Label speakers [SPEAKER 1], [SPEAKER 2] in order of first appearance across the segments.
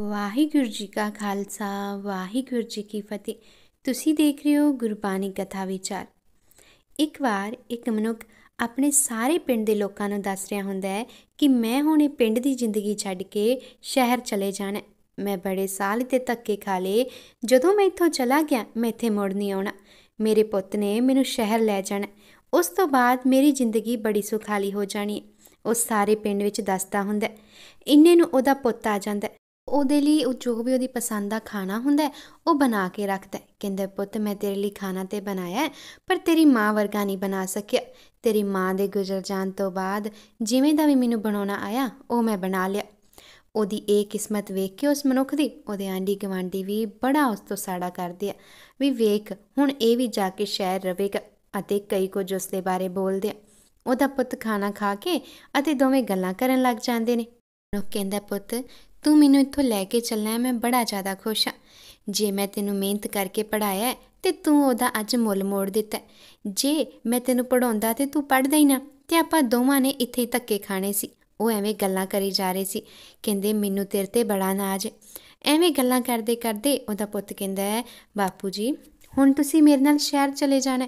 [SPEAKER 1] ਵਾਹਿਗੁਰੂ ਜੀ ਕਾ ਖਾਲਸਾ ਵਾਹਿਗੁਰੂ ਜੀ ਕੀ ਫਤਿਹ ਤੁਸੀਂ ਦੇਖ ਰਹੇ ਹੋ ਗੁਰਬਾਣੀ ਕਥਾ ਵਿਚਾਰ ਇੱਕ ਵਾਰ ਇੱਕ ਮਨੁੱਖ ਆਪਣੇ ਸਾਰੇ ਪਿੰਡ ਦੇ ਲੋਕਾਂ ਨੂੰ ਦੱਸ ਰਿਹਾ ਹੁੰਦਾ ਹੈ ਕਿ ਮੈਂ ਹੁਣ ਇਹ ਪਿੰਡ ਦੀ ਜ਼ਿੰਦਗੀ ਛੱਡ ਕੇ ਸ਼ਹਿਰ ਚਲੇ ਜਾਣਾ ਮੈਂ ਬੜੇ ਸਾਲ ਤੇ ਧੱਕੇ ਖਾ ਲਏ ਜਦੋਂ ਮੈਂ ਇੱਥੋਂ ਚਲਾ ਗਿਆ ਮੈਂ ਇੱਥੇ ਮੁੜ ਨਹੀਂ ਆਉਣਾ ਮੇਰੇ ਪੁੱਤ ਨੇ ਮੈਨੂੰ ਸ਼ਹਿਰ ਲੈ ਜਾਣਾ ਉਸ ਤੋਂ ਬਾਅਦ ਮੇਰੀ ਜ਼ਿੰਦਗੀ ਬੜੀ ਸੁਖਾਲੀ ਹੋ ਜਾਣੀ ਉਹ ਸਾਰੇ ਪਿੰਡ ਵਿੱਚ ਦੱਸਦਾ ਹੁੰਦਾ ਇੰਨੇ ਨੂੰ ਉਹਦਾ ਪੁੱਤ ਆ ਜਾਂਦਾ ਉਹਦੇ ਲਈ ਉਹ ਜੋ ਵੀ ਉਹਦੀ ਪਸੰਦ ਦਾ ਖਾਣਾ ਹੁੰਦਾ ਉਹ ਬਣਾ ਕੇ ਰੱਖਦਾ ਕਹਿੰਦਾ ਪੁੱਤ ਮੈਂ ਤੇਰੇ ਲਈ ਖਾਣਾ ਤੇ ਬਣਾਇਆ ਪਰ ਤੇਰੀ ਮਾਂ ਵਰਗਾ ਨਹੀਂ ਬਣਾ ਸਕਿਆ ਤੇਰੀ ਮਾਂ ਦੇ ਗੁਜ਼ਰ ਜਾਣ ਤੋਂ ਬਾਅਦ ਜਿਵੇਂ ਦਾ ਵੀ ਮੈਨੂੰ ਬਣਾਉਣਾ ਆਇਆ ਉਹ ਮੈਂ ਬਣਾ ਲਿਆ ਉਹਦੀ ਇਹ ਕਿਸਮਤ ਵੇਖ ਕੇ ਉਸ ਮਨੁੱਖ ਦੀ ਉਹਦੇ ਆਂਡੀ ਗਵਾਂਡੀ ਵੀ ਬੜਾ ਉਸ ਤੋਂ ਸਾੜਾ ਕਰਦੇ ਆ ਵੀ ਵੇਖ ਹੁਣ ਇਹ ਵੀ ਜਾ ਕੇ ਸ਼ਹਿਰ ਰਵੇਗਾ ਅਤੇ ਕਈ ਕੁਝ ਉਸ ਦੇ ਬਾਰੇ ਬੋਲਦੇ ਆ ਉਹਦਾ ਪੁੱਤ ਖਾਣਾ ਖਾ ਕੇ ਅਤੇ ਦੋਵੇਂ ਗੱਲਾਂ ਕਰਨ ਲੱਗ ਜਾਂਦੇ ਨੇ ਉਹ ਕਹਿੰਦਾ ਪੁੱਤ ਤੂੰ ਮੈਨੂੰ ਇੱਥੋਂ ਲੈ ਕੇ ਚੱਲਣਾ ਮੈਂ ਬੜਾ ਜ਼ਿਆਦਾ ਖੁਸ਼ ਹਾਂ ਜੇ ਮੈਂ ਤੈਨੂੰ ਮਿਹਨਤ ਕਰਕੇ ਪੜਾਇਆ ਤੇ ਤੂੰ ਉਹਦਾ ਅੱਜ ਮੁੱਲ ਮੋੜ ਦਿੱਤਾ ਜੇ ਮੈਂ ਤੈਨੂੰ ਪੜਾਉਂਦਾ ਤੇ ਤੂੰ ਪੜਦਾ ਹੀ ਨਾ ਤੇ ਆਪਾਂ ਦੋਵਾਂ ਨੇ ਇੱਥੇ ਹੀ ਧੱਕੇ ਖਾਣੇ ਸੀ ਉਹ ਐਵੇਂ ਗੱਲਾਂ ਕਰੀ ਜਾ ਰਹੇ ਸੀ ਕਹਿੰਦੇ ਮੈਨੂੰ ਤੇਰੇ ਤੇ ਬੜਾ ਨਾਜ਼ ਐਵੇਂ ਗੱਲਾਂ ਕਰਦੇ ਕਰਦੇ ਉਹਦਾ ਪੁੱਤ ਕਹਿੰਦਾ ਬਾਪੂ ਜੀ ਹੁਣ ਤੁਸੀਂ ਮੇਰੇ ਨਾਲ ਸ਼ਹਿਰ ਚਲੇ ਜਾਣਾ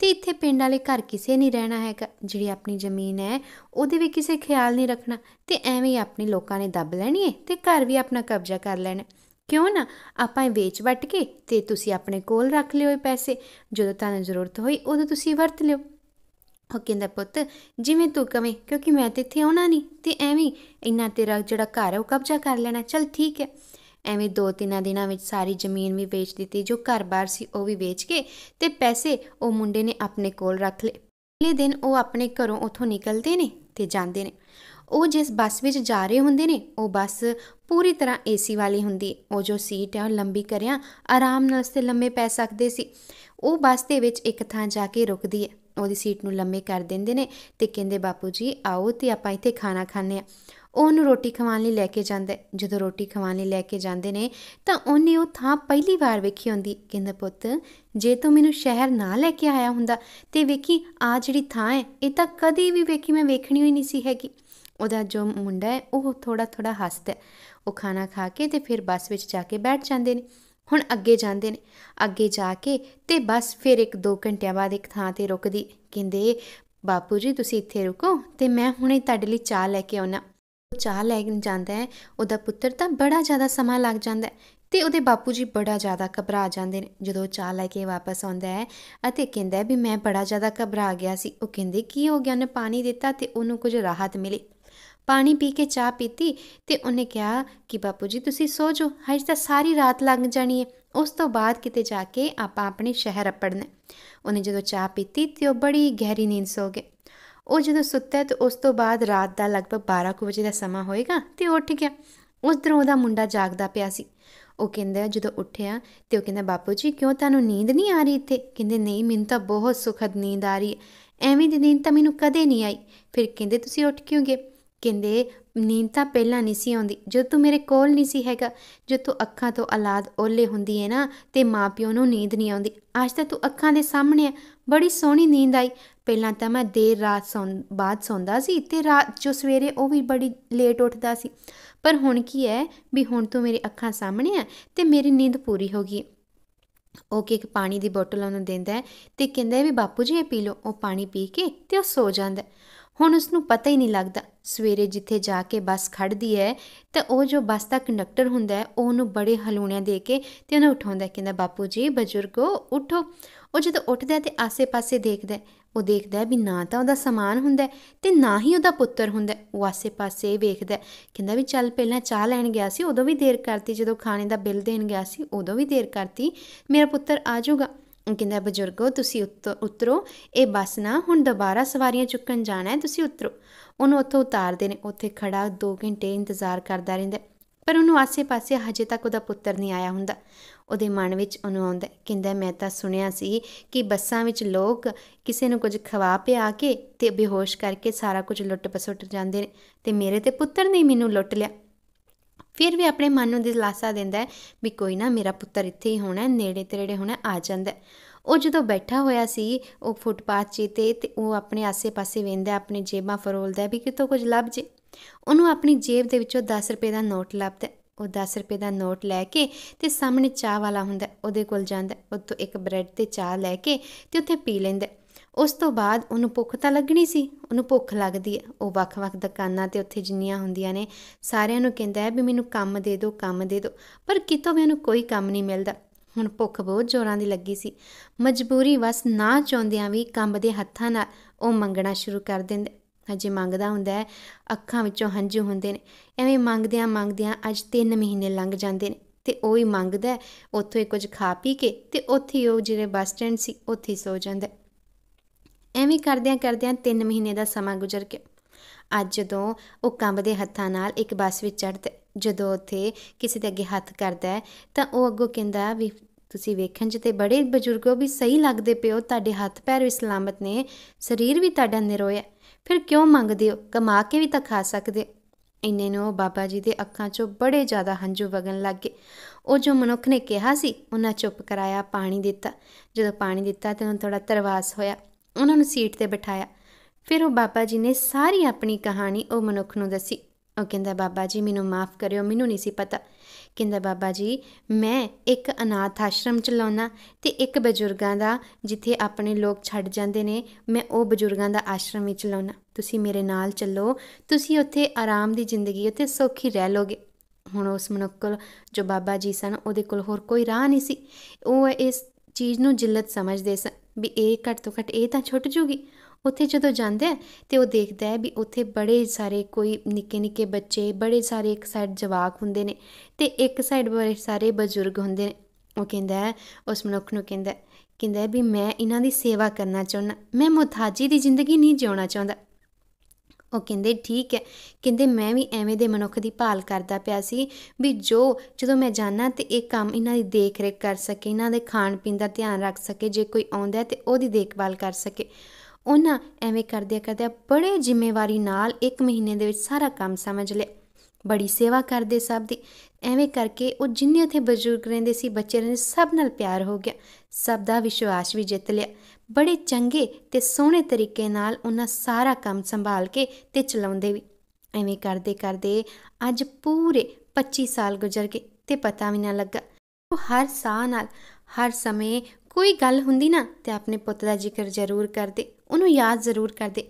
[SPEAKER 1] ਤੇ ਇੱਥੇ ਪਿੰਡ ਵਾਲੇ ਘਰ ਕਿਸੇ ਨਹੀਂ ਰਹਿਣਾ ਹੈਗਾ ਜਿਹੜੀ ਆਪਣੀ ਜ਼ਮੀਨ ਹੈ ਉਹਦੇ ਵੀ ਕਿਸੇ ਖਿਆਲ ਨਹੀਂ ਰੱਖਣਾ ਤੇ ਐਵੇਂ ਹੀ ਆਪਣੇ ਲੋਕਾਂ ਨੇ ਦੱਬ ਲੈਣੀ ਹੈ ਤੇ ਘਰ ਵੀ ਆਪਣਾ ਕਬਜ਼ਾ ਕਰ ਲੈਣਾ ਕਿਉਂ ਨਾ ਆਪਾਂ ਇਹ ਵੇਚ ਵਟ ਕੇ ਤੇ ਤੁਸੀਂ ਆਪਣੇ ਕੋਲ ਰੱਖ ਲਿਓ ਇਹ ਪੈਸੇ ਜਦੋਂ ਤੁਹਾਨੂੰ ਜ਼ਰੂਰਤ ਹੋਈ ਉਦੋਂ ਤੁਸੀਂ ਵਰਤ ਲਿਓ ਉਹ ਕਹਿੰਦਾ ਪੁੱਤ ਜਿਵੇਂ ਤੂੰ ਕਵੇਂ ਕਿਉਂਕਿ ਮੈਂ ਤੇ ਇੱਥੇ ਆਉਣਾ ਨਹੀਂ ਤੇ ਐਵੇਂ ਇੰਨਾ ਤੇਰਾ ਜਿਹੜਾ ਘਰ ਹੈ ਉਹ ਕਬਜ਼ਾ ਕਰ ਲੈਣਾ ਚਲ ਠੀਕ ਹੈ ਐਵੇਂ ਦੋ ਤਿੰਨਾਂ ਦਿਨਾਂ ਵਿੱਚ ਸਾਰੀ ਜ਼ਮੀਨ ਵੀ ਵੇਚ ਦਿੱਤੀ ਜੋ ਘਰ-ਬਾਰ ਸੀ ਉਹ ਵੀ ਵੇਚ ਕੇ ਤੇ ਪੈਸੇ ਉਹ ਮੁੰਡੇ ਨੇ ਆਪਣੇ ਕੋਲ ਰੱਖ ਲਏ ਅਗਲੇ ਦਿਨ ਉਹ ਆਪਣੇ ਘਰੋਂ ਉੱਥੋਂ ਨਿਕਲਦੇ ਨੇ ਤੇ ਜਾਂਦੇ ਨੇ ਉਹ ਜਿਸ ਬੱਸ ਵਿੱਚ ਜਾ ਰਹੇ ਹੁੰਦੇ ਨੇ ਉਹ ਬੱਸ ਪੂਰੀ ਤਰ੍ਹਾਂ ਏਸੀ ਵਾਲੀ ਹੁੰਦੀ ਉਹ ਜੋ ਸੀਟ ਹੈ ਉਹ ਲੰਬੀ ਕਰਿਆ ਆਰਾਮ ਨਾਲ ਸੇ ਲੰਮੇ ਪੈ ਸਕਦੇ ਸੀ ਉਹ ਬੱਸ ਦੇ ਵਿੱਚ ਇੱਕ ਥਾਂ ਜਾ ਕੇ ਰੁਕਦੀ ਹੈ ਉਹਦੀ ਸੀਟ ਨੂੰ ਲੰਮੇ ਕਰ ਦਿੰਦੇ ਨੇ ਤੇ ਕਹਿੰਦੇ ਬਾਪੂ ਜੀ ਆਓ ਤੇ ਆਪਾਂ ਇੱਥੇ ਖਾਣਾ ਖਾਣੇ ਆ ਉਹਨੂੰ ਰੋਟੀ ਖਵਾਉਣ ਲਈ ਲੈ ਕੇ ਜਾਂਦਾ ਜਦੋਂ ਰੋਟੀ ਖਵਾਉਣ ਲਈ ਲੈ ਕੇ ਜਾਂਦੇ ਨੇ ਤਾਂ ਉਹਨੇ ਉਹ ਥਾਂ ਪਹਿਲੀ ਵਾਰ ਵੇਖੀ ਹੁੰਦੀ ਕਹਿੰਦਾ ਪੁੱਤ ਜੇ ਤੂੰ ਮੈਨੂੰ ਸ਼ਹਿਰ ਨਾ ਲੈ ਕੇ ਆਇਆ ਹੁੰਦਾ ਤੇ ਵੇਖੀ ਆ ਜਿਹੜੀ ਥਾਂ ਹੈ ਇਹ ਤਾਂ ਕਦੀ ਵੀ ਵੇਖੀ ਮੈਂ ਵੇਖਣੀ ਹੋਈ ਨਹੀਂ ਸੀ ਹੈਗੀ ਉਹਦਾ ਜੋ ਮੁੰਡਾ ਹੈ ਉਹ ਥੋੜਾ ਥੋੜਾ ਹੱਸਦਾ ਉਹ ਖਾਣਾ ਖਾ ਕੇ ਤੇ ਫਿਰ ਬੱਸ ਵਿੱਚ ਜਾ ਕੇ ਬੈਠ ਜਾਂਦੇ ਨੇ ਹੁਣ ਅੱਗੇ ਜਾਂਦੇ ਨੇ ਅੱਗੇ ਜਾ ਕੇ ਤੇ ਬੱਸ ਫਿਰ ਇੱਕ ਦੋ ਘੰਟਿਆਂ ਬਾਅਦ ਇੱਕ ਥਾਂ ਤੇ ਰੁਕਦੀ ਕਹਿੰਦੇ ਬਾਪੂ ਜੀ ਤੁਸੀਂ ਇੱਥੇ ਰੁਕੋ ਤੇ ਮੈਂ ਹੁਣੇ ਤੁਹਾਡੇ ਲਈ ਚਾਹ ਲੈ ਕੇ ਆਉਣਾ ਚਾਹ ਲੈ ਕੇ ਜਾਂਦਾ ਹੈ ਉਹਦਾ ਪੁੱਤਰ ਤਾਂ ਬੜਾ ਜ਼ਿਆਦਾ ਸਮਾਂ ਲੱਗ ਜਾਂਦਾ ਹੈ ਤੇ ਉਹਦੇ ਬਾਪੂ ਜੀ ਬੜਾ ਜ਼ਿਆਦਾ ਘਬਰਾ ਜਾਂਦੇ ਨੇ ਜਦੋਂ ਚਾਹ ਲੈ ਕੇ ਵਾਪਸ ਆਉਂਦਾ ਹੈ ਅਤੇ ਕਹਿੰਦਾ ਵੀ ਮੈਂ ਬੜਾ ਜ਼ਿਆਦਾ ਘਬਰਾ ਗਿਆ ਸੀ ਉਹ ਕਹਿੰਦੇ ਕੀ ਹੋ ਗਿਆ ਉਹਨੇ ਪਾਣੀ ਦਿੱਤਾ ਤੇ ਉਹਨੂੰ ਕੁਝ ਰਾਹਤ ਮਿਲੀ ਪਾਣੀ ਪੀ ਕੇ ਚਾਹ ਪੀਤੀ ਤੇ ਉਹਨੇ ਕਿਹਾ ਕਿ ਬਾਪੂ ਜੀ ਤੁਸੀਂ ਸੋ ਜਾਓ ਹਜੇ ਤਾਂ ਸਾਰੀ ਰਾਤ ਲੰਘ ਜਾਣੀ ਹੈ ਉਸ ਤੋਂ ਬਾਅਦ ਕਿਤੇ ਜਾ ਕੇ ਆਪਾਂ ਆਪਣੇ ਸ਼ਹਿਰ ਅਪੜਨੇ ਉਹਨੇ ਜਦੋਂ ਚਾਹ ਪੀਤੀ ਤੇ ਉਹ ਬੜੀ ਗਹਿਰੀ ਨੀਂਦ ਸੋ ਗਿਆ ਉਹ ਜਦੋਂ ਸੁੱਤਾ ਤੇ ਉਸ ਤੋਂ ਬਾਅਦ ਰਾਤ ਦਾ ਲਗਭਗ 12:00 ਵਜੇ ਦਾ ਸਮਾਂ ਹੋਏਗਾ ਤੇ ਉੱਠ ਗਿਆ ਉਸ ਦਿਨ ਉਹਦਾ ਮੁੰਡਾ ਜਾਗਦਾ ਪਿਆ ਸੀ ਉਹ ਕਹਿੰਦਾ ਜਦੋਂ ਉੱਠਿਆ ਤੇ ਉਹ ਕਹਿੰਦਾ ਬਾਪੂ ਜੀ ਕਿਉਂ ਤੁਹਾਨੂੰ ਨੀਂਦ ਨਹੀਂ ਆ ਰਹੀ ਇੱਥੇ ਕਹਿੰਦੇ ਨਹੀਂ ਮੈਨੂੰ ਤਾਂ ਬਹੁਤ ਸੁਖਦ ਨੀਂਦ ਆ ਰਹੀ ਹੈ ਐਵੇਂ ਦੀ ਨੀਂਦ ਤਾਂ ਮੈਨੂੰ ਕਦੇ ਨਹੀਂ ਆਈ ਫਿਰ ਕਹਿੰਦੇ ਤੁਸੀਂ ਉੱਠ ਕਿਉਂ ਗਏ ਕਹਿੰਦੇ ਨੀਂਦ ਤਾਂ ਪਹਿਲਾਂ ਨਹੀਂ ਸੀ ਆਉਂਦੀ ਜਦ ਤੂੰ ਮੇਰੇ ਕੋਲ ਨਹੀਂ ਸੀ ਹੈਗਾ ਜਦ ਤੂੰ ਅੱਖਾਂ ਤੋਂ ਔਲਾਦ ਓਲੇ ਹੁੰਦੀ ਹੈ ਨਾ ਤੇ ਮਾਪਿਓ ਨੂੰ ਨੀਂਦ ਨਹੀਂ ਆਉਂਦੀ ਅੱਜ ਤਾਂ ਤੂੰ ਅੱਖਾਂ ਦੇ ਸਾਹਮਣੇ ਬੜੀ ਸੋਹਣੀ ਨੀਂਦ ਆਈ ਪਹਿਲਾਂ ਤਾਂ ਮੈਂ ਦੇਰ ਰਾਤ ਸੌਂ ਬਾਅਦ ਸੌਂਦਾ ਸੀ ਤੇ ਰਾਤ ਜੋ ਸਵੇਰੇ ਉਹ ਵੀ ਬੜੀ ਲੇਟ ਉੱਠਦਾ ਸੀ ਪਰ ਹੁਣ ਕੀ ਹੈ ਵੀ ਹੁਣ ਤੋਂ ਮੇਰੀ ਅੱਖਾਂ ਸਾਹਮਣੇ ਆ ਤੇ ਮੇਰੀ ਨੀਂਦ ਪੂਰੀ ਹੋ ਗਈ ਉਹ ਕਿ ਇੱਕ ਪਾਣੀ ਦੀ ਬੋਤਲ ਉਹਨੂੰ ਦਿੰਦਾ ਹੈ ਤੇ ਕਹਿੰਦਾ ਵੀ ਬਾਪੂ ਜੀ ਇਹ ਪੀ ਲਓ ਉਹ ਪਾਣੀ ਪੀ ਕੇ ਤੇ ਉਹ ਸੋ ਜਾਂਦਾ ਹੁਣ ਉਸ ਨੂੰ ਪਤਾ ਹੀ ਨਹੀਂ ਲੱਗਦਾ ਸਵੇਰੇ ਜਿੱਥੇ ਜਾ ਕੇ ਬੱਸ ਖੜਦੀ ਹੈ ਤਾਂ ਉਹ ਜੋ ਬੱਸ ਦਾ ਕੰਡਕਟਰ ਹੁੰਦਾ ਹੈ ਉਹਨੂੰ ਬੜੇ ਹਲੂਣਿਆਂ ਦੇ ਕੇ ਤੇ ਉਹਨੂੰ ਉਠਾਉਂਦਾ ਕਹਿੰਦਾ ਬਾਪੂ ਜੀ ਬਜ਼ੁਰਗੋ ਉਠੋ ਉਹ ਜਦੋਂ ਉੱਠਦਾ ਤੇ ਆਸੇ-ਪਾਸੇ ਦੇਖਦਾ ਉਹ ਦੇਖਦਾ ਵੀ ਨਾ ਤਾਂ ਉਹਦਾ ਸਮਾਨ ਹੁੰਦਾ ਤੇ ਨਾ ਹੀ ਉਹਦਾ ਪੁੱਤਰ ਹੁੰਦਾ ਉਹ ਆਸੇ-ਪਾਸੇ ਵੇਖਦਾ ਕਹਿੰਦਾ ਵੀ ਚੱਲ ਪਹਿਲਾਂ ਚਾਹ ਲੈਣ ਗਿਆ ਸੀ ਉਦੋਂ ਵੀ ਦੇਰ ਕਰਤੀ ਜਦੋਂ ਖਾਣੇ ਦਾ ਬਿੱਲ ਦੇਣ ਗਿਆ ਸੀ ਉਦੋਂ ਵੀ ਦੇਰ ਕਰਤੀ ਮੇਰਾ ਪੁੱਤਰ ਆ ਜਾਊਗਾ ਕਹਿੰਦਾ ਬਜ਼ੁਰਗੋ ਤੁਸੀਂ ਉਤਰੋ ਇਹ ਬੱਸ ਨਾ ਹੁਣ ਦੁਬਾਰਾ ਸਵਾਰੀਆਂ ਚੁੱਕਣ ਜਾਣਾ ਹੈ ਤੁਸੀਂ ਉਤਰੋ ਉਹਨੂੰ ਉੱਥੋਂ ਉਤਾਰਦੇ ਨੇ ਉੱਥੇ ਖੜਾ 2 ਘੰਟੇ ਇੰਤਜ਼ਾਰ ਕਰਦਾ ਰਹਿੰਦਾ ਪਰ ਉਹਨੂੰ ਆਸੇ-ਪਾਸੇ ਹਜੇ ਤੱਕ ਉਹਦਾ ਪੁੱਤਰ ਨਹੀਂ ਆਇਆ ਹੁੰਦਾ ਉਹਦੇ ਮਨ ਵਿੱਚ ਉਹਨੂੰ ਆਉਂਦਾ ਕਹਿੰਦਾ ਮੈਂ ਤਾਂ ਸੁਣਿਆ ਸੀ ਕਿ ਬੱਸਾਂ ਵਿੱਚ ਲੋਕ ਕਿਸੇ ਨੂੰ ਕੁਝ ਖਵਾ ਪਿਆ ਕੇ ਤੇ ਬੇਹੋਸ਼ ਕਰਕੇ ਸਾਰਾ ਕੁਝ ਲੁੱਟ ਪਸੁੱਟ ਜਾਂਦੇ ਨੇ ਤੇ ਮੇਰੇ ਤੇ ਪੁੱਤਰ ਨੇ ਮੈਨੂੰ ਲੁੱਟ ਲਿਆ ਫਿਰ ਵੀ ਆਪਣੇ ਮਨ ਨੂੰ ਦਿਲਾਸਾ ਦਿੰਦਾ ਵੀ ਕੋਈ ਨਾ ਮੇਰਾ ਪੁੱਤਰ ਇੱਥੇ ਹੀ ਹੋਣਾ ਨੇੜੇ ਤੇੜੇ ਹੋਣਾ ਆ ਜਾਂਦਾ ਉਹ ਜਦੋਂ ਬੈਠਾ ਹੋਇਆ ਸੀ ਉਹ ਫੁੱਟਪਾਥ 'ਚ ਤੇ ਉਹ ਆਪਣੇ ਆਸੇ-ਪਾਸੇ ਵੇਂਦਾ ਆਪਣੇ ਜੇਬਾਂ ਫਰੋਲਦਾ ਵੀ ਕਿਤੋਂ ਕੁਝ ਲੱਭ ਜੇ ਉਹਨੂੰ ਆਪਣੀ ਜੇਬ ਦੇ ਵਿੱਚੋਂ 10 ਰੁਪਏ ਦਾ ਨੋਟ ਲੱਭਦਾ ਉਹ 10 ਰੁਪਏ ਦਾ ਨੋਟ ਲੈ ਕੇ ਤੇ ਸਾਹਮਣੇ ਚਾਹ ਵਾਲਾ ਹੁੰਦਾ ਉਹਦੇ ਕੋਲ ਜਾਂਦਾ ਉੱਤੋਂ ਇੱਕ ਬ੍ਰੈਡ ਤੇ ਚਾਹ ਲੈ ਕੇ ਤੇ ਉੱਥੇ ਪੀ ਲੈਂਦਾ ਉਸ ਤੋਂ ਬਾਅਦ ਉਹਨੂੰ ਭੁੱਖ ਤਾਂ ਲੱਗਣੀ ਸੀ ਉਹਨੂੰ ਭੁੱਖ ਲੱਗਦੀ ਹੈ ਉਹ ਵੱਖ-ਵੱਖ ਦੁਕਾਨਾਂ ਤੇ ਉੱਥੇ ਜਿੰਨੀਆਂ ਹੁੰਦੀਆਂ ਨੇ ਸਾਰਿਆਂ ਨੂੰ ਕਹਿੰਦਾ ਹੈ ਵੀ ਮੈਨੂੰ ਕੰਮ ਦੇ ਦਿਓ ਕੰਮ ਦੇ ਦਿਓ ਪਰ ਕਿਤੋਂ ਵੀ ਉਹਨੂੰ ਕੋਈ ਕੰਮ ਨਹੀਂ ਮਿਲਦਾ ਹੁਣ ਭੁੱਖ ਬਹੁਤ ਜ਼ੋਰਾਂ ਦੀ ਲੱਗੀ ਸੀ ਮਜਬੂਰੀ ਵਸ ਨਾ ਚਾਹੁੰਦਿਆਂ ਵੀ ਕੰਮ ਦੇ ਹੱਥਾਂ ਨਾਲ ਉਹ ਮੰਗਣਾ ਸ਼ੁਰੂ ਕਰ ਦਿੰਦੇ ਤਾਂ ਮੰਗਦਾ ਹੁੰਦਾ ਹੈ ਅੱਖਾਂ ਵਿੱਚੋਂ ਹੰਝੂ ਹੁੰਦੇ ਨੇ ਐਵੇਂ ਮੰਗਦਿਆਂ ਮੰਗਦਿਆਂ ਅੱਜ 3 ਮਹੀਨੇ ਲੰਘ ਜਾਂਦੇ ਨੇ ਤੇ ਉਹ ਹੀ ਮੰਗਦਾ ਹੈ ਉੱਥੋਂ ਹੀ ਕੁਝ ਖਾ ਪੀ ਕੇ ਤੇ ਉੱਥੇ ਉਹ ਜਿਹੜੇ ਬੱਸ ਸਟੈਂਡ ਸੀ ਉੱਥੇ ਸੋ ਜਾਂਦਾ ਐਵੇਂ ਕਰਦਿਆਂ ਕਰਦਿਆਂ 3 ਮਹੀਨੇ ਦਾ ਸਮਾਂ ਗੁਜ਼ਰ ਗਿਆ ਅੱਜ ਜਦੋਂ ਉਹ ਕੰਬਦੇ ਹੱਥਾਂ ਨਾਲ ਇੱਕ ਬੱਸ ਵਿੱਚ ਚੜਦਾ ਜਦੋਂ ਉੱਥੇ ਕਿਸੇ ਦੇ ਅੱਗੇ ਹੱਥ ਕਰਦਾ ਹੈ ਤਾਂ ਉਹ ਅੱਗੋਂ ਕਹਿੰਦਾ ਵੀ ਤੁਸੀਂ ਵੇਖਣ ਜਿਤੇ ਤੇ ਬੜੇ ਬਜ਼ੁਰਗੋ ਵੀ ਸਹੀ ਲੱਗਦੇ ਪਿਓ ਤੁਹਾਡੇ ਹੱਥ ਪੈਰ ਵੀ ਸਲਾਮਤ ਨੇ ਸਰੀਰ ਵੀ ਤੁਹਾਡਾ ਨਿਰੋਇਆ ਫਿਰ ਕਿਉਂ ਮੰਗਦੇ ਹੋ ਕਮਾ ਕੇ ਵੀ ਤਾਂ ਖਾ ਸਕਦੇ ਇੰਨੇ ਨੂੰ ਬਾਬਾ ਜੀ ਦੇ ਅੱਖਾਂ 'ਚੋਂ ਬੜੇ ਜ਼ਿਆਦਾ ਹੰਝੂ ਵਗਣ ਲੱਗੇ ਉਹ ਜੋ ਮਨੁੱਖ ਨੇ ਕਿਹਾ ਸੀ ਉਹਨਾਂ ਚੁੱਪ ਕਰਾਇਆ ਪਾਣੀ ਦਿੱਤਾ ਜਦੋਂ ਪਾਣੀ ਦਿੱਤਾ ਤੇ ਉਹਨਾਂ ਥੋੜਾ ਤਰਵਾਸ ਹੋਇਆ ਉਹਨਾਂ ਨੂੰ ਸੀਟ ਤੇ ਬਿਠਾਇਆ ਫਿਰ ਉਹ ਬਾਬਾ ਜੀ ਨੇ ਸਾਰੀ ਆਪਣੀ ਕਹਾਣੀ ਉਹ ਮਨੁੱਖ ਨੂੰ ਦੱਸੀ ਉਹ ਕਹਿੰਦਾ ਬਾਬਾ ਜੀ ਮੈਨੂੰ ਮਾਫ ਕਰਿਓ ਮੈਨੂੰ ਨਹੀਂ ਸੀ ਪਤਾ ਕਹਿੰਦਾ ਬਾਬਾ ਜੀ ਮੈਂ ਇੱਕ ਅਨਾਥ ਆਸ਼ਰਮ ਚਲਾਉਣਾ ਤੇ ਇੱਕ ਬਜ਼ੁਰਗਾਂ ਦਾ ਜਿੱਥੇ ਆਪਣੇ ਲੋਕ ਛੱਡ ਜਾਂਦੇ ਨੇ ਮੈਂ ਉਹ ਬਜ਼ੁਰਗਾਂ ਦਾ ਆਸ਼ਰਮ ਵਿੱਚ ਚਲਾਉਣਾ ਤੁਸੀਂ ਮੇਰੇ ਨਾਲ ਚੱਲੋ ਤੁਸੀਂ ਉੱਥੇ ਆਰਾਮ ਦੀ ਜ਼ਿੰਦਗੀ ਉੱਥੇ ਸੌਖੀ ਰਹਿ ਲੋਗੇ ਹੁਣ ਉਸ ਮਨੁੱਖ ਜੋ ਬਾਬਾ ਜੀ ਸਨ ਉਹਦੇ ਕੋਲ ਹੋਰ ਕੋਈ ਰਾਹ ਨਹੀਂ ਸੀ ਉਹ ਇਸ ਚੀਜ਼ ਨੂੰ ਜਿੱਲਤ ਸਮਝਦੇ ਸਨ ਵੀ ਇਹ ਘੱਟ ਤੋਂ ਘੱਟ ਇਹ ਤਾਂ ਛੁੱਟ ਜੂਗੀ ਉੱਥੇ ਜਦੋਂ ਜਾਂਦਾ ਹੈ ਤੇ ਉਹ ਦੇਖਦਾ ਹੈ ਵੀ ਉੱਥੇ ਬੜੇ ਸਾਰੇ ਕੋਈ ਨਿੱਕੇ ਨਿੱਕੇ ਬੱਚੇ ਬੜੇ ਸਾਰੇ ਇੱਕ ਸਾਈਡ ਜਵਾਕ ਹੁੰਦੇ ਨੇ ਤੇ ਇੱਕ ਸਾਈਡ ਬੜੇ ਸਾਰੇ ਬਜ਼ੁਰਗ ਹੁੰਦੇ ਨੇ ਉਹ ਕਹਿੰਦਾ ਹੈ ਉਸ ਮਨੁੱਖ ਨੂੰ ਕਹਿੰਦਾ ਕਹਿੰਦਾ ਵੀ ਮੈਂ ਇਹਨਾਂ ਦੀ ਸੇਵਾ ਕਰਨਾ ਚਾਹੁੰਦਾ ਮੈਂ ਮੁਥਾਜੀ ਦੀ ਜ਼ਿੰਦਗੀ ਨਹੀਂ ਜਿਉਣਾ ਚਾਹੁੰਦਾ ਉਹ ਕਹਿੰਦੇ ਠੀਕ ਹੈ ਕਹਿੰਦੇ ਮੈਂ ਵੀ ਐਵੇਂ ਦੇ ਮਨੁੱਖ ਦੀ ਭਾਲ ਕਰਦਾ ਪਿਆ ਸੀ ਵੀ ਜੋ ਜਦੋਂ ਮੈਂ ਜਾਣਾ ਤੇ ਇਹ ਕੰਮ ਇਹਨਾਂ ਦੀ ਦੇਖ ਰੇਖ ਕਰ ਸਕੇ ਇਹਨਾਂ ਦੇ ਖਾਣ ਪੀਣ ਦਾ ਧਿਆਨ ਰੱਖ ਸਕੇ ਜੇ ਕੋਈ ਆਉਂਦਾ ਤੇ ਉਹਦੀ ਦੇਖਭਾਲ ਕਰ ਸਕੇ ਉਹਨਾਂ ਐਵੇਂ ਕਰਦੇ ਕਰਦੇ ਬੜੇ ਜ਼ਿੰਮੇਵਾਰੀ ਨਾਲ 1 ਮਹੀਨੇ ਦੇ ਵਿੱਚ ਸਾਰਾ ਕੰਮ ਸਮਝ ਲਿਆ ਬੜੀ ਸੇਵਾ ਕਰਦੇ ਸਭ ਦੀ ਐਵੇਂ ਕਰਕੇ ਉਹ ਜਿੰਨੇ ਉਥੇ ਬਜ਼ੁਰਗ ਰਹਿੰਦੇ ਸੀ ਬੱਚੇ ਰਹਿੰਦੇ ਸਭ ਨਾਲ ਪਿਆਰ ਹੋ ਗਿਆ ਸਭ ਦਾ ਵਿਸ਼ਵਾਸ ਵੀ ਜਿੱਤ ਲਿਆ ਬੜੇ ਚੰਗੇ ਤੇ ਸੋਹਣੇ ਤਰੀਕੇ ਨਾਲ ਉਹਨਾਂ ਸਾਰਾ ਕੰਮ ਸੰਭਾਲ ਕੇ ਤੇ ਚਲਾਉਂਦੇ ਵੀ ਐਵੇਂ ਕਰਦੇ ਕਰਦੇ ਅੱਜ ਪੂਰੇ 25 ਸਾਲ ਗੁਜ਼ਰ ਗਏ ਤੇ ਪਤਾ ਵੀ ਨਾ ਲੱਗਾ ਉਹ ਹਰ ਸਾਹ ਨਾਲ ਹਰ ਸਮੇਂ ਕੋਈ ਗੱਲ ਹੁੰਦੀ ਨਾ ਤੇ ਆਪਣੇ ਪੁੱਤ ਦਾ ਜ਼ਿਕਰ ਜ਼ਰੂਰ ਕਰਦੇ ਉਹਨੂੰ ਯਾਦ ਜ਼ਰੂਰ ਕਰਦੇ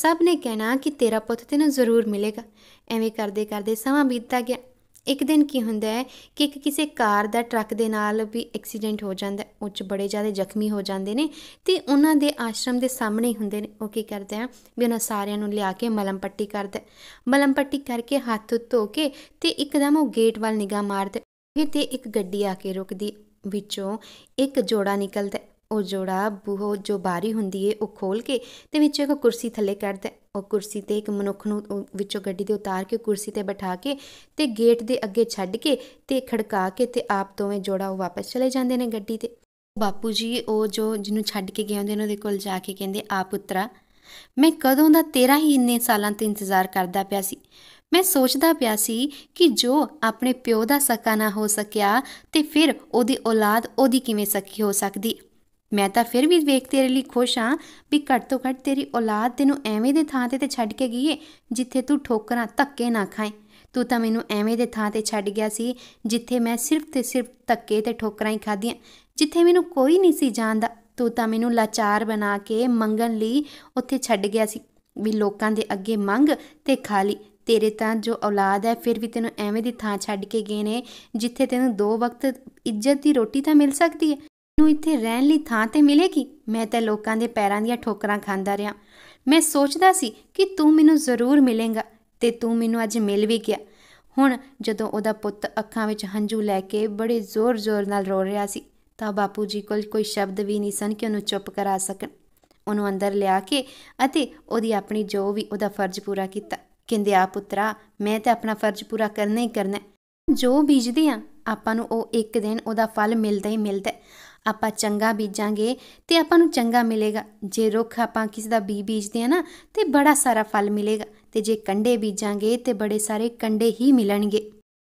[SPEAKER 1] ਸਭ ਨੇ ਕਹਿਣਾ ਕਿ ਤੇਰਾ ਪੁੱਤ ਤੈਨੂੰ ਜ਼ਰੂਰ ਮਿਲੇਗਾ ਐਵੇਂ ਕਰਦੇ ਕਰਦੇ ਸਮਾਂ ਬੀਤਦਾ ਗਿਆ ਇੱਕ ਦਿਨ ਕੀ ਹੁੰਦਾ ਹੈ ਕਿ ਇੱਕ ਕਿਸੇ ਕਾਰ ਦਾ ਟਰੱਕ ਦੇ ਨਾਲ ਵੀ ਐਕਸੀਡੈਂਟ ਹੋ ਜਾਂਦਾ ਉਹ ਚ ਬੜੇ ਜ਼ਿਆਦਾ ਜ਼ਖਮੀ ਹੋ ਜਾਂਦੇ ਨੇ ਤੇ ਉਹਨਾਂ ਦੇ ਆਸ਼ਰਮ ਦੇ ਸਾਹਮਣੇ ਹੁੰਦੇ ਨੇ ਉਹ ਕੀ ਕਰਦੇ ਆ ਵੀ ਉਹਨਾਂ ਸਾਰਿਆਂ ਨੂੰ ਲਿਆ ਕੇ ਮਲਮ ਪੱਟੀ ਕਰਦੇ ਮਲਮ ਪੱਟੀ ਕਰਕੇ ਹੱਥ ਧੋ ਕੇ ਤੇ ਇੱਕਦਮ ਉਹ ਗੇਟ ਵੱਲ ਨਿਗਾਹ ਮਾਰਦੇ ਫਿਰ ਤੇ ਇੱਕ ਗੱਡੀ ਆ ਕੇ ਰੁਕਦੀ ਵਿੱਚੋਂ ਇੱਕ ਜੋੜਾ ਨਿਕਲਦਾ ਉਹ ਜੋੜਾ ਬੂਹੋ ਜੋ ਬਾਰੀ ਹੁੰਦੀ ਏ ਉਹ ਖੋਲ ਕੇ ਤੇ ਵਿੱਚੋਂ ਇੱਕ ਕੁਰਸੀ ਥੱਲੇ ਕੱਢਦਾ ਉਹ ਕੁਰਸੀ ਤੇ ਇੱਕ ਮਨੁੱਖ ਨੂੰ ਵਿੱਚੋਂ ਗੱਡੀ ਦੇ ਉਤਾਰ ਕੇ ਕੁਰਸੀ ਤੇ ਬਿਠਾ ਕੇ ਤੇ ਗੇਟ ਦੇ ਅੱਗੇ ਛੱਡ ਕੇ ਤੇ ਖੜਕਾ ਕੇ ਤੇ ਆਪ ਦੋਵੇਂ ਜੋੜਾ ਉਹ ਵਾਪਸ ਚਲੇ ਜਾਂਦੇ ਨੇ ਗੱਡੀ ਤੇ ਬਾਪੂ ਜੀ ਉਹ ਜੋ ਜਿਹਨੂੰ ਛੱਡ ਕੇ ਗਏ ਹੁੰਦੇ ਉਹਨਾਂ ਦੇ ਕੋਲ ਜਾ ਕੇ ਕਹਿੰਦੇ ਆ ਪੁੱਤਰਾ ਮੈਂ ਕਦੋਂ ਦਾ ਤੇਰਾ ਹੀ ਇੰਨੇ ਸਾਲਾਂ ਤੋਂ ਇੰਤਜ਼ਾਰ ਕਰਦਾ ਪਿਆ ਸੀ ਮੈਂ ਸੋਚਦਾ ਪਿਆ ਸੀ ਕਿ ਜੋ ਆਪਣੇ ਪਿਓ ਦਾ ਸਕਾ ਨਾ ਹੋ ਸਕਿਆ ਤੇ ਫਿਰ ਉਹਦੀ ਔਲਾਦ ਉਹਦੀ ਕਿਵੇਂ ਸਕੀ ਹੋ ਸਕਦੀ ਮੈਂ ਤਾਂ ਫਿਰ ਵੀ ਵੇਖ ਤੇਰੇ ਲਈ ਖੁਸ਼ ਹਾਂ ਵੀ ਘੱਟ ਤੋਂ ਘੱਟ ਤੇਰੀ ਔਲਾਦ ਤੈਨੂੰ ਐਵੇਂ ਦੇ ਥਾਂ ਤੇ ਤੇ ਛੱਡ ਕੇ ਗਈ ਏ ਜਿੱਥੇ ਤੂੰ ਠੋਕਰਾਂ ਧੱਕੇ ਨਾ ਖਾਏ ਤੂੰ ਤਾਂ ਮੈਨੂੰ ਐਵੇਂ ਦੇ ਥਾਂ ਤੇ ਛੱਡ ਗਿਆ ਸੀ ਜਿੱਥੇ ਮੈਂ ਸਿਰਫ ਤੇ ਸਿਰਫ ਧੱਕੇ ਤੇ ਠੋਕਰਾਂ ਹੀ ਖਾਧੀਆਂ ਜਿੱਥੇ ਮੈਨੂੰ ਕੋਈ ਨਹੀਂ ਸੀ ਜਾਣਦਾ ਤੂੰ ਤਾਂ ਮੈਨੂੰ ਲਾਚਾਰ ਬਣਾ ਕੇ ਮੰਗਣ ਲਈ ਉੱਥੇ ਛੱਡ ਗਿਆ ਸੀ ਵੀ ਲੋਕਾਂ ਦੇ ਅੱਗੇ ਮੰਗ ਤੇ ਖਾ ਲਈ ਤੇਰੇ ਤਾਂ ਜੋ ਔਲਾਦ ਹੈ ਫਿਰ ਵੀ ਤੈਨੂੰ ਐਵੇਂ ਦੀ ਥਾਂ ਛੱਡ ਕੇ ਗਏ ਨੇ ਜਿੱਥੇ ਤੈਨੂੰ ਦੋ ਵਕਤ ਇੱਜ਼ਤ ਦੀ ਰੋਟੀ ਤਾਂ ਮਿਲ ਸਕਦੀ ਹੈ ਤੈਨੂੰ ਇੱਥੇ ਰਹਿਣ ਲਈ ਥਾਂ ਤੇ ਮਿਲੇਗੀ ਮੈਂ ਤਾਂ ਲੋਕਾਂ ਦੇ ਪੈਰਾਂ ਦੀਆਂ ਠੋਕਰਾਂ ਖਾਂਦਾ ਰਿਹਾ ਮੈਂ ਸੋਚਦਾ ਸੀ ਕਿ ਤੂੰ ਮੈਨੂੰ ਜ਼ਰੂਰ ਮਿਲੇਗਾ ਤੇ ਤੂੰ ਮੈਨੂੰ ਅੱਜ ਮਿਲ ਵੀ ਗਿਆ ਹੁਣ ਜਦੋਂ ਉਹਦਾ ਪੁੱਤ ਅੱਖਾਂ ਵਿੱਚ ਹੰਝੂ ਲੈ ਕੇ ਬੜੇ ਜ਼ੋਰ-ਜ਼ੋਰ ਨਾਲ ਰੋ ਰਿਹਾ ਸੀ ਤਾਂ ਬਾਪੂ ਜੀ ਕੋਲ ਕੋਈ ਸ਼ਬਦ ਵੀ ਨਹੀਂ ਸਨ ਕਿ ਉਹਨੂੰ ਚੁੱਪ ਕਰਾ ਸਕਣ ਉਹਨੂੰ ਅੰਦਰ ਲਿਆ ਕੇ ਅਤੇ ਉਹਦੀ ਆਪਣੀ ਜੋ ਵੀ ਉਹਦਾ ਫਰਜ਼ ਪੂਰਾ ਕੀਤਾ ਕਹਿੰਦੇ ਆ ਪੁੱਤਰਾ ਮੈਂ ਤੇ ਆਪਣਾ ਫਰਜ਼ ਪੂਰਾ ਕਰਨਾ ਹੀ ਕਰਨਾ ਜੋ ਬੀਜਦੇ ਆ ਆਪਾਂ ਨੂੰ ਉਹ ਇੱਕ ਦਿਨ ਉਹਦਾ ਫਲ ਮਿਲਦਾ ਹੀ ਮਿਲਦਾ ਆਪਾਂ ਚੰਗਾ ਬੀਜਾਂਗੇ ਤੇ ਆਪਾਂ ਨੂੰ ਚੰਗਾ ਮਿਲੇਗਾ ਜੇ ਰੁੱਖ ਆਪਾਂ ਕਿਸੇ ਦਾ ਬੀ ਬੀਜਦੇ ਆ ਨਾ ਤੇ ਬੜਾ ਸਾਰਾ ਫਲ ਮਿਲੇਗਾ ਤੇ ਜੇ ਕੰਡੇ ਬੀਜਾਂਗੇ ਤੇ ਬੜੇ ਸਾਰੇ ਕੰਡੇ ਹੀ ਮਿਲਣਗੇ